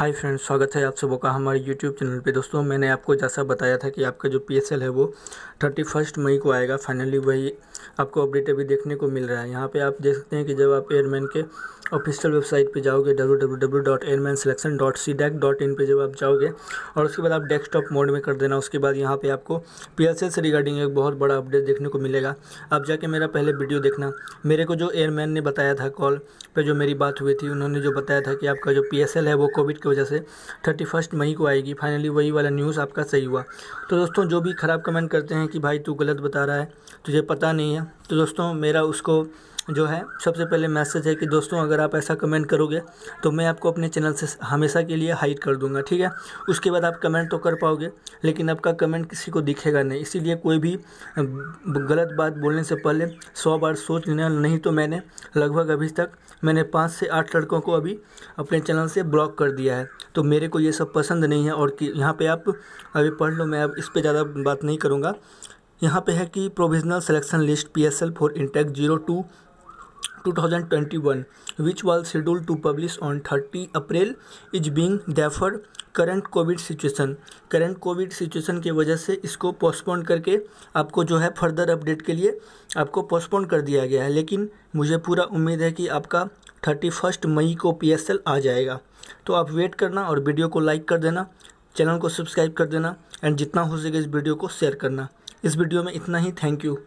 hi friends स्वागत है आप सबों का हमारे यूट्यूब चैनल पे दोस्तों मैंने आपको जैसा बताया था कि आपका जो पीएसएल है वो थर्टी फर्स्ट मई को आएगा फाइनली वही आपको अपडेट अभी देखने को मिल रहा है यहाँ पे आप देख सकते हैं कि जब आप एयरमैन के ऑफिशियल वेबसाइट पे जाओगे www.airmanselection.cdac.in पे जब आप जाओगे और उसके बाद आप डेस्कटॉप मोड में कर देना उसके बाद यहाँ पर आपको पी से रिगार्डिंग एक बहुत बड़ा अपडेट देखने को मिलेगा आप जाके मेरा पहले वीडियो देखना मेरे को जो एयरमैन ने बताया था कॉल पर जो मेरी बात हुई थी उन्होंने जो बताया था कि आपका जो पी है वो कोविड के की वजह से थर्टी फर्स्ट मई को आएगी फाइनली वही वाला न्यूज़ आपका सही हुआ तो दोस्तों जो भी ख़राब कमेंट करते हैं कि भाई तू गलत बता रहा है तुझे पता नहीं है तो दोस्तों मेरा उसको जो है सबसे पहले मैसेज है कि दोस्तों अगर आप ऐसा कमेंट करोगे तो मैं आपको अपने चैनल से हमेशा के लिए हाइड कर दूंगा ठीक है उसके बाद आप कमेंट तो कर पाओगे लेकिन आपका कमेंट किसी को दिखेगा नहीं इसीलिए कोई भी गलत बात बोलने से पहले सौ बार सोच लेना नहीं तो मैंने लगभग अभी तक मैंने पाँच से आठ लड़कों को अभी अपने चैनल से ब्लॉक कर दिया है तो मेरे को ये सब पसंद नहीं है और कि यहाँ पर आप अभी पढ़ लो मैं अब इस पर ज़्यादा बात नहीं करूँगा यहाँ पे है कि provisional selection list P S L for intake zero two 2021 which was scheduled to publish on 30 April is being deferred current COVID situation current COVID situation की वजह से इसको पोस्टपोन करके आपको जो है फर्दर अपडेट के लिए आपको पोस्टपोन कर दिया गया है लेकिन मुझे पूरा उम्मीद है कि आपका थर्टी फर्स्ट मई को पी आ जाएगा तो आप वेट करना और वीडियो को लाइक कर देना चैनल को सब्सक्राइब कर देना एंड जितना हो सके इस वीडियो को शेयर करना इस वीडियो में इतना ही थैंक यू